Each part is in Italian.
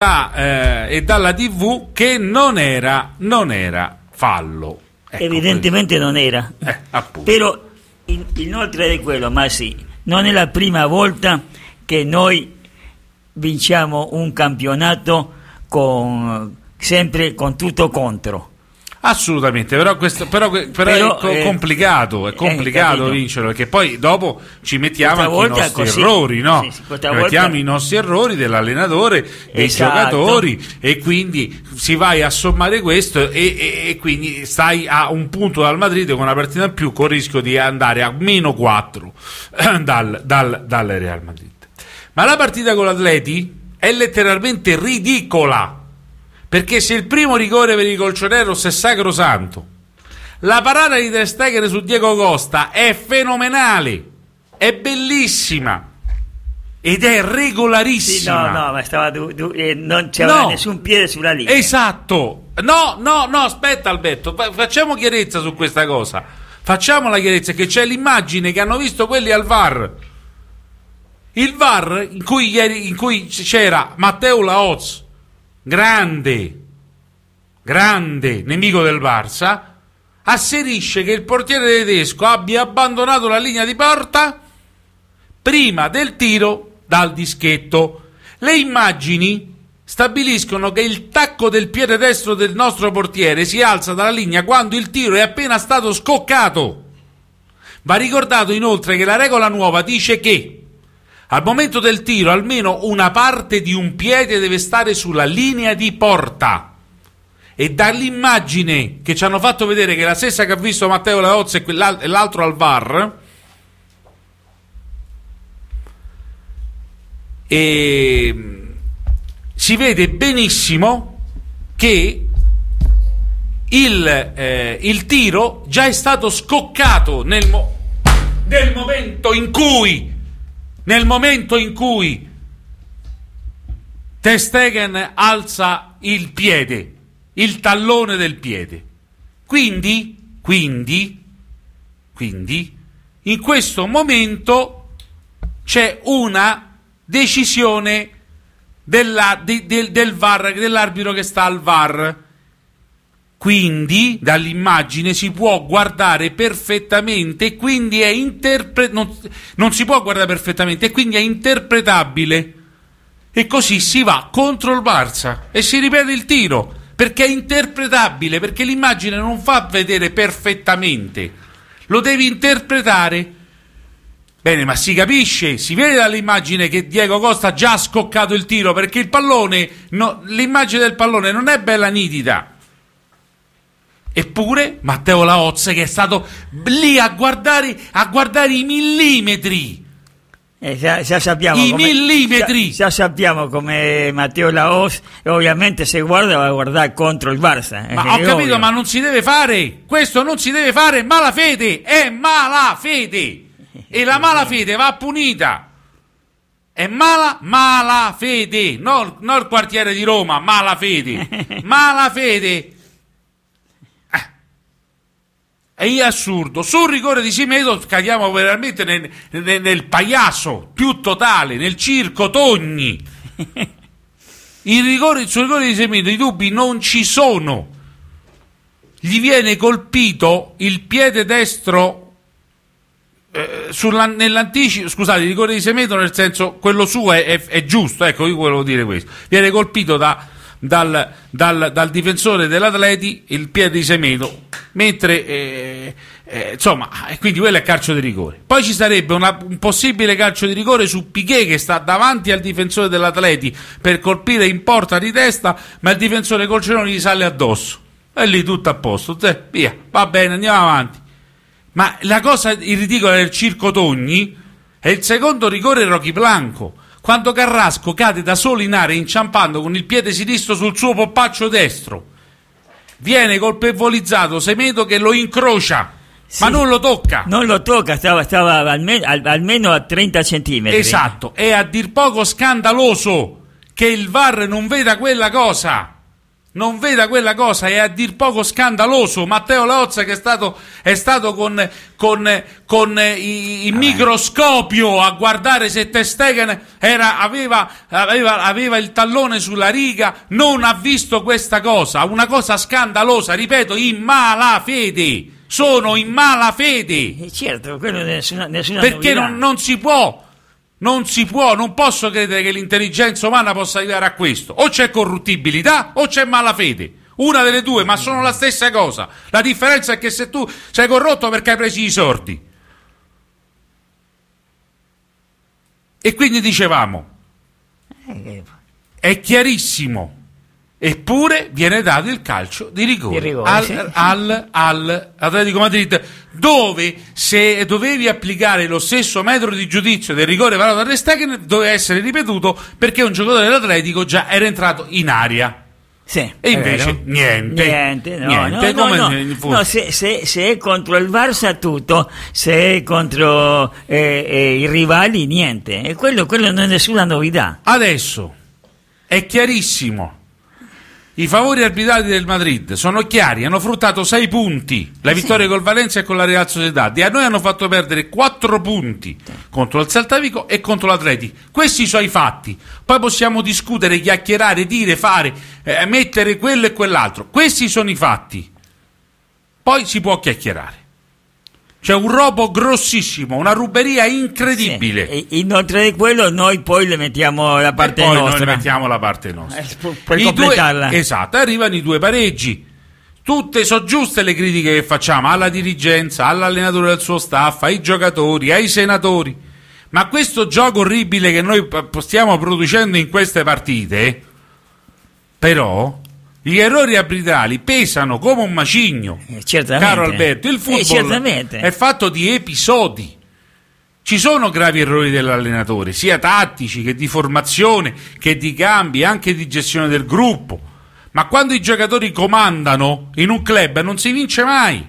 eh, e dalla TV che non era, non era fallo. Ecco Evidentemente questo. non era. Eh, Però in, inoltre di quello, ma sì, non è la prima volta che noi vinciamo un campionato con, sempre con tutto contro. Assolutamente, però, questo, però, però, però è, eh, complicato, è eh, complicato eh, vincere perché poi dopo ci mettiamo anche i nostri errori, no? sì, sì, volta... i nostri errori dell'allenatore, dei esatto. giocatori e quindi si vai a sommare questo e, e, e, quindi stai a un punto dal Madrid con una partita in più con il rischio di andare a meno 4 dal, dal, dal Real Madrid. Ma la partita con l'Atleti è letteralmente ridicola perché se il primo rigore per i colcioneros è sacrosanto, la parata di Ter su Diego Costa è fenomenale, è bellissima ed è regolarissima. Sì, no, no, ma stava du, du, eh, non c'era no. nessun piede sulla linea. Esatto. No, no, no, aspetta Alberto, facciamo chiarezza su questa cosa. Facciamo la chiarezza che c'è l'immagine che hanno visto quelli al VAR. Il VAR in cui, ieri, in cui c'era Matteo Laoz grande, grande nemico del Barça, asserisce che il portiere tedesco abbia abbandonato la linea di porta prima del tiro dal dischetto. Le immagini stabiliscono che il tacco del piede destro del nostro portiere si alza dalla linea quando il tiro è appena stato scoccato. Va ricordato inoltre che la regola nuova dice che al momento del tiro almeno una parte di un piede deve stare sulla linea di porta e dall'immagine che ci hanno fatto vedere che è la stessa che ha visto Matteo Laoz e, e l'altro al VAR ehm, si vede benissimo che il, eh, il, tiro già è stato scoccato nel, mo nel momento in cui nel momento in cui Testegen alza il piede, il tallone del piede. Quindi, quindi, quindi, in questo momento c'è una decisione della, de, de, del VAR, dell'arbitro che sta al VAR quindi dall'immagine si può guardare perfettamente, quindi è interpre- non, non si può guardare perfettamente, quindi è interpretabile. E così si va contro il Barça e si ripete il tiro perché è interpretabile, perché l'immagine non fa vedere perfettamente, lo devi interpretare. Bene, ma si capisce, si vede dall'immagine che Diego Costa ha già scoccato il tiro perché il pallone, no, l'immagine del pallone non è bella nitida. Eppure Matteo Laozze che è stato lì a guardare, a guardare i millimetri. Eh, già, già, sappiamo I come, millimetri. Già, già sappiamo come Matteo Laos ovviamente se guarda va a guardare contro il Barça. Eh, ma ho capito, ovvio. ma non si deve fare. Questo non si deve fare. Malafede è malafede. E la malafede va punita. È mala, malafede. Non, non il quartiere di Roma, malafede. Malafede è assurdo. Sul rigore di Simedo cadiamo veramente nel, nel, nel paiasso più totale, nel circo Togni. Il rigore, sul rigore di Semedo i dubbi non ci sono. Gli viene colpito il piede destro eh, sulla, nell'anticipo. Scusate, il rigore di Semedo nel senso quello suo è, è, è giusto. Ecco, io volevo dire questo. Viene colpito da dal, dal, dal difensore dell'Atleti il piede di Semedo mentre eh, eh, insomma quindi quello è calcio di rigore poi ci sarebbe una, un possibile calcio di rigore su Piquet che sta davanti al difensore dell'Atleti per colpire in porta di testa ma il difensore Colceroni gli sale addosso e lì tutto a posto Zè, via va bene andiamo avanti ma la cosa ridicola del Circo Togni è il secondo rigore Rocky Blanco quando Carrasco cade da solo in aria inciampando con il piede sinistro sul suo poppaccio destro. Viene colpevolizzato Semedo che lo incrocia. Sì, ma non lo tocca. Non lo tocca, stava, stava almeno, al, almeno a 30 centimetri. Esatto, è a dir poco scandaloso che il VAR non veda quella cosa non veda quella cosa è a dir poco scandaloso. Matteo Lozza che è stato, è stato con, con, con eh, il ah, microscopio a guardare se Testegen aveva, aveva, aveva, il tallone sulla riga, non ha visto questa cosa. Una cosa scandalosa, ripeto, in mala fede. Sono in mala fede. Eh, certo, quello nessuna, nessuna Perché non, non si può non si può, non posso credere che l'intelligenza umana possa arrivare a questo. O c'è corruttibilità o c'è malafede. Una delle due, ma sono la stessa cosa. La differenza è che se tu sei corrotto perché hai preso i sordi. E quindi dicevamo, eh, eh. è chiarissimo Eppure viene dato il calcio di rigore, di rigore al, sì. al, al, Atletico Madrid, dove se dovevi applicare lo stesso metro di giudizio del rigore varato a Restegen doveva essere ripetuto perché un giocatore dell'Atletico già era entrato in aria. Sì, e invece niente. Niente, no, niente. No, no, no se, se, se, è contro il Varsa, tutto, se è contro eh, eh, i rivali niente. E quello, quello non è nessuna novità. Adesso è chiarissimo i favori arbitrati del Madrid sono chiari, hanno fruttato 6 punti, la eh vittoria sì. col Valencia e con la Real Sociedad e a noi hanno fatto perdere 4 punti contro il Saltavico e contro l'Atleti. Questi sono i fatti. Poi possiamo discutere, chiacchierare, dire, fare, eh, mettere quello e quell'altro. Questi sono i fatti. Poi si può chiacchierare. C'è un robo grossissimo, una ruberia incredibile. Sì, inoltre di quello noi poi le mettiamo la parte e poi nostra. Poi noi mettiamo la parte nostra. Eh, per I completarla. Due, esatto, arrivano i due pareggi. Tutte sono giuste le critiche che facciamo alla dirigenza, all'allenatore del suo staff, ai giocatori, ai senatori. Ma questo gioco orribile che noi stiamo producendo in queste partite, però, gli errori arbitrali pesano come un macigno, eh, caro Alberto. Il eh, football eh, è fatto di episodi. Ci sono gravi errori dell'allenatore, sia tattici che di formazione, che di cambi, anche di gestione del gruppo. Ma quando i giocatori comandano in un club non si vince mai.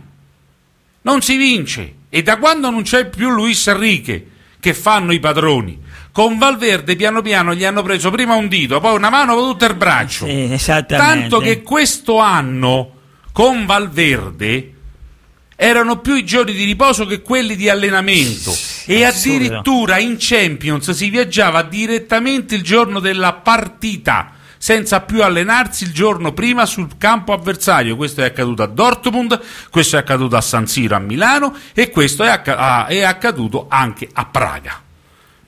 Non si vince. E da quando non c'è più Luis Enrique, che fanno i padroni. Con Valverde piano piano gli hanno preso prima un dito, poi una mano, poi tutto il braccio. Sì, Tanto che questo anno con Valverde erano più i giorni di riposo che quelli di allenamento e assurdo. addirittura in Champions si viaggiava direttamente il giorno della partita senza più allenarsi il giorno prima sul campo avversario. Questo è accaduto a Dortmund, questo è accaduto a San Siro a Milano e questo è, acc- a- ah, è accaduto anche a Praga.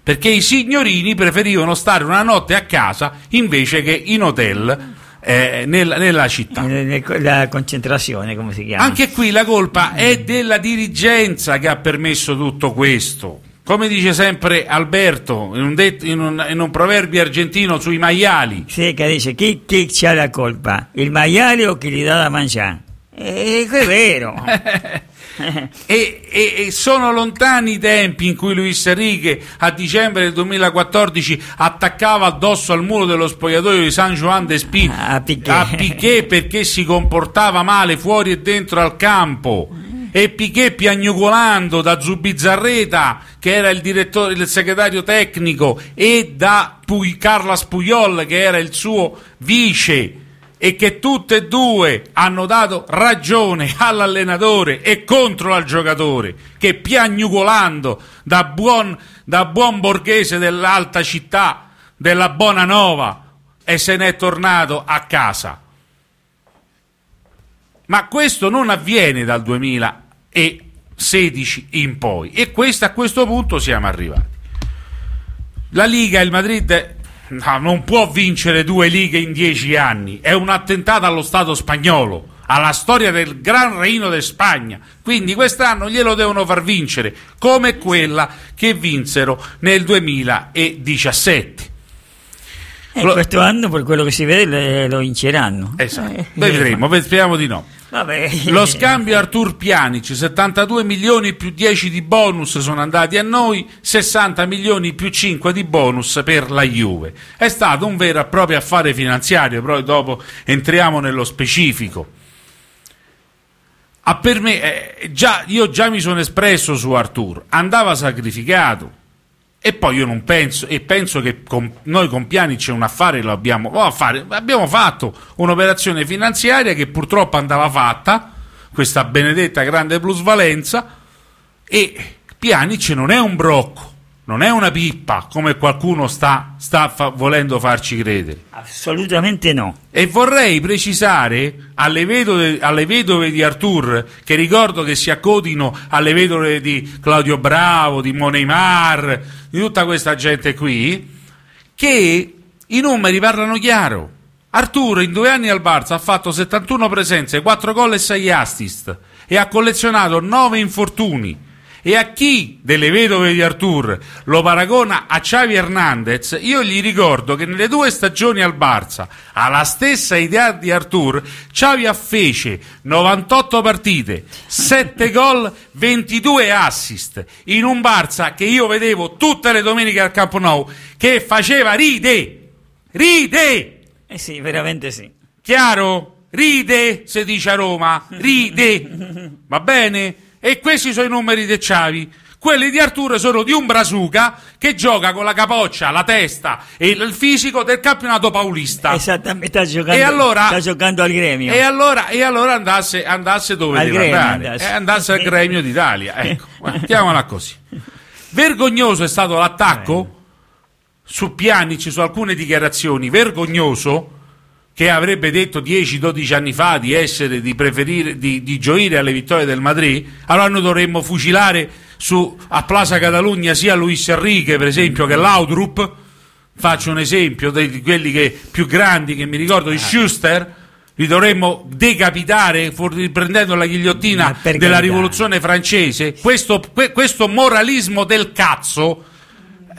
Perché i signorini preferivano stare una notte a casa invece che in hotel. Eh, nella, nella, città. Eh, la concentrazione, come si chiama? Anche qui la colpa è della dirigenza che ha permesso tutto questo. Come dice sempre Alberto in un, detto, in un, in un proverbio argentino sui maiali. Sì, che dice chi, chi ha la colpa? Il maiale o chi gli dà da mangiare? Eh, e è vero. e, e, e, sono lontani i tempi in cui Luis Enrique a dicembre del 2014 attaccava addosso al muro dello spogliatoio di San Juan de Spí ah, a Piquet. a Piquet perché si comportava male fuori e dentro al campo e Piché piagnucolando da Zubizzarreta, che era il, direttore, il segretario tecnico, e da Puy, Carlas Pugliol, che era il suo vice e che tutte e due hanno dato ragione all'allenatore e contro al giocatore che piagnucolando da buon, da buon borghese dell'alta città della buona nova e se n'è tornato a casa ma questo non avviene dal 2000 e 16 in poi e questa, a questo punto siamo arrivati. La Liga, il Madrid no, non può vincere due lighe in dieci anni, è un attentato allo Stato spagnolo, alla storia del Gran Reino di Spagna, quindi quest'anno glielo devono far vincere come quella che vinsero nel 2017. Eh, questo anno, per quello che si vede, lo vinceranno. Esatto. Eh, vedremo, eh, speriamo di no. Vabbè. Lo scambio Artur Pianici, 72 milioni più 10 di bonus sono andati a noi, 60 milioni più 5 di bonus per la Juve. È stato un vero e proprio affare finanziario, poi dopo entriamo nello specifico. Ah, per me, eh, già, io già mi sono espresso su Artur, andava sacrificato e poi io non penso, e penso che con, noi con Piani c'è un affare, lo abbiamo, oh, affare, abbiamo fatto un'operazione finanziaria che purtroppo andava fatta, questa benedetta grande plusvalenza, e Pianice non è un brocco non è una pippa come qualcuno sta, sta fa volendo farci credere. Assolutamente no. E vorrei precisare alle vedove, alle vedove di Artur, che ricordo che si accodino alle vedove di Claudio Bravo, di Moneymar, di tutta questa gente qui, che i numeri parlano chiaro. Artur in due anni al Barça ha fatto 71 presenze, 4 gol e 6 assist e ha collezionato 9 infortuni e a chi delle vedove di Artur lo paragona a Xavi Hernandez, io gli ricordo che nelle due stagioni al Barça, alla stessa idea di Artur, Xavi affece 98 partite, 7 gol, 22 assist, in un Barça che io vedevo tutte le domeniche al Camp Nou, che faceva ride, ride! Eh sì, veramente sì. Chiaro? Ride, si dice a Roma, ride, va bene? E questi sono i numeri di Ciavi. Quelli di Arturo sono di un Brasuca che gioca con la capoccia, la testa e il fisico del campionato paulista. Esattamente, sta giocando, e allora, sta giocando al gremio. E allora, e allora andasse, andasse, dove al gremio, andare, andasse. Eh, andasse al eh. gremio d'Italia. Eh. Ecco, mettiamola così. Vergognoso è stato l'attacco eh. su Pianici, su alcune dichiarazioni. Vergognoso che avrebbe detto 10-12 anni fa di, essere, di, preferire, di, di gioire alle vittorie del Madrid, allora noi dovremmo fucilare su, a Plaza Catalogna sia Luis Enrique per esempio che Laudrup, faccio un esempio di quelli che, più grandi che mi ricordo, di ah. Schuster, li dovremmo decapitare prendendo la ghigliottina della rivoluzione francese, questo, questo moralismo del cazzo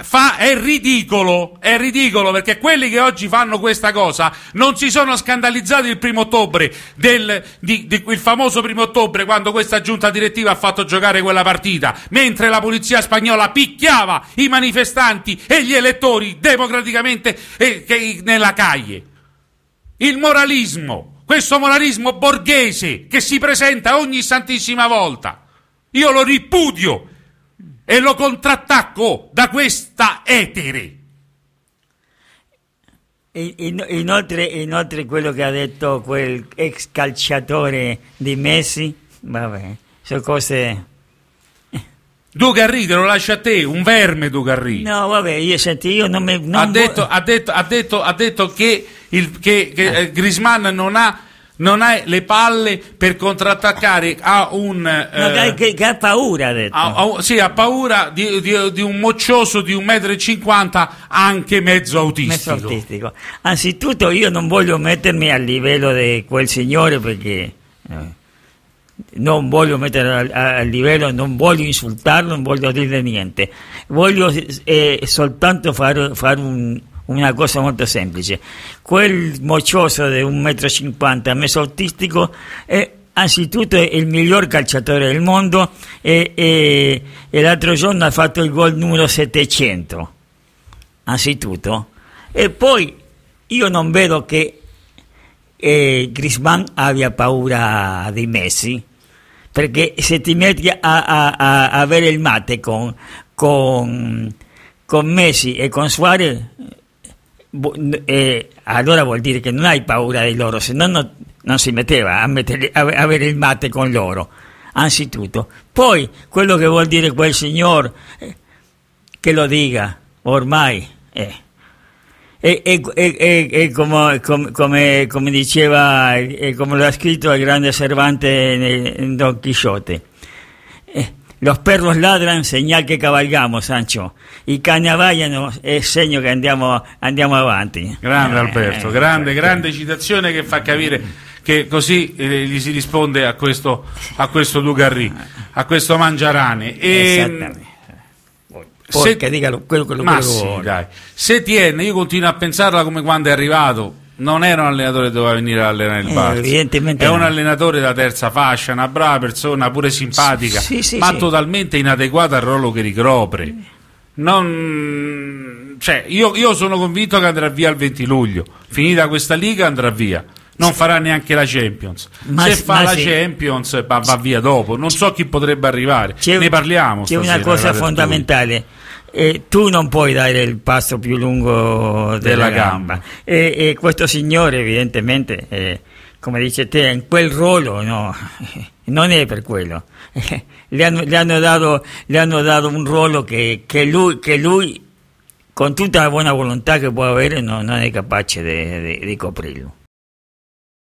fa, è ridicolo, è ridicolo perché quelli che oggi fanno questa cosa non si sono scandalizzati il primo ottobre, del, di, di, il famoso primo ottobre quando questa giunta direttiva ha fatto giocare quella partita, mentre la polizia spagnola picchiava i manifestanti e gli elettori democraticamente eh, eh, nella calle. Il moralismo, questo moralismo borghese che si presenta ogni santissima volta. Io lo ripudio e lo contrattacco da questa etere. Inoltre, inoltre quello che ha detto quel ex calciatore di Messi, vabbè, sono cose... Dugarri, te lo lascio a te, un verme Dugarri. No, vabbè, io senti, io non mi... Non ha, detto, ha, detto, ha, detto, ha detto che, il, che, che eh. Grisman non ha non hai le palle per contrattaccare a un... Eh, che, che, ha paura, ha detto. A, a, sì, ha paura di, di, di, un moccioso di 1,50 m anche mezzo autistico. mezzo autistico. Anzitutto io non voglio mettermi al livello di quel signore perché... Eh, non voglio mettere al, livello, non voglio insultarlo, non voglio dire niente, voglio eh, soltanto fare, fare un, una cosa molto semplice. Quel moccioso di 1,50 m messo autistico è anzitutto il miglior calciatore del mondo e, e, e l'altro giorno ha fatto il gol numero 700. Anzitutto. E poi io non vedo che eh, Grisman abbia paura di Messi perché se ti metti a, a, a, a avere il mate con, con, con Messi e con Suarez eh, allora vuol dire che non hai paura di loro, se no non, si metteva a, mettere, a, avere il mate con loro, anzitutto. Poi quello che vuol dire quel signor, eh, che lo dica, ormai. Eh. E, e, e, e come, come, come, diceva, e come lo ha scritto il grande Cervante in Don Chisciotte Los perros ladran, señal che cavalgamos, Sancho. I canavaiano è segno che andiamo, andiamo avanti. Grande eh, Alberto, eh, grande, eh, grande eh. citazione che fa capire che così eh, gli si risponde a questo, a questo Dugarri, a questo Mangiarane. E, Porca, se, dica quello, quello, quello, quello, sì, quello. Se tiene, io continuo a pensarla come quando è arrivato, non era un allenatore che doveva venire a allenare il eh, Barça. evidentemente è no. un allenatore da terza fascia, una brava persona, pure simpatica, sì, sì, ma sì. totalmente inadeguata al ruolo che ricopre. Mm. Non... Cioè, io, io, sono convinto che andrà via il 20 luglio. Finita questa liga andrà via. Non farà neanche la Champions. Ma Se fa ma la Champions va, va, via dopo. Non so chi potrebbe arrivare. ne parliamo. C'è una cosa fondamentale eh, tu non puoi dare il passo più lungo della, della gamba. gamba. E, e, questo signore evidentemente, eh, come dice te, in quel ruolo no, non è per quello. Le hanno, le, hanno dato, le hanno, dato, un ruolo che, che, lui, che, lui, con tutta la buona volontà che può avere, no, non è capace di coprirlo.